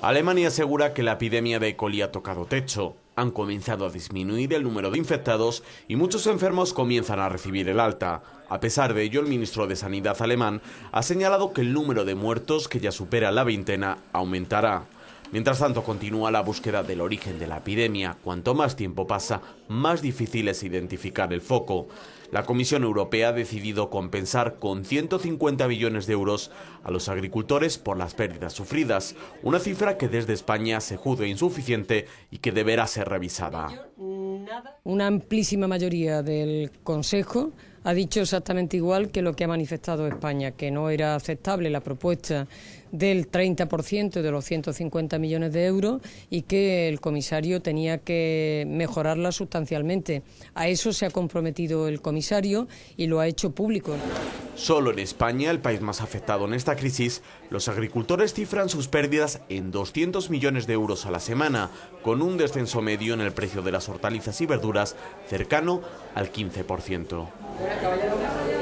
Alemania asegura que la epidemia de E. coli ha tocado techo. Han comenzado a disminuir el número de infectados y muchos enfermos comienzan a recibir el alta. A pesar de ello, el ministro de Sanidad alemán ha señalado que el número de muertos, que ya supera la veintena, aumentará. Mientras tanto, continúa la búsqueda del origen de la epidemia. Cuanto más tiempo pasa, más difícil es identificar el foco. La Comisión Europea ha decidido compensar con 150 billones de euros a los agricultores por las pérdidas sufridas, una cifra que desde España se juzga insuficiente y que deberá ser revisada. Una amplísima mayoría del Consejo ha dicho exactamente igual que lo que ha manifestado España, que no era aceptable la propuesta del 30% de los 150 millones de euros y que el comisario tenía que mejorarla sustancialmente. A eso se ha comprometido el comisario y lo ha hecho público. Solo en España, el país más afectado en esta crisis, los agricultores cifran sus pérdidas en 200 millones de euros a la semana, con un descenso medio en el precio de las hortalizas y verduras cercano al 15%.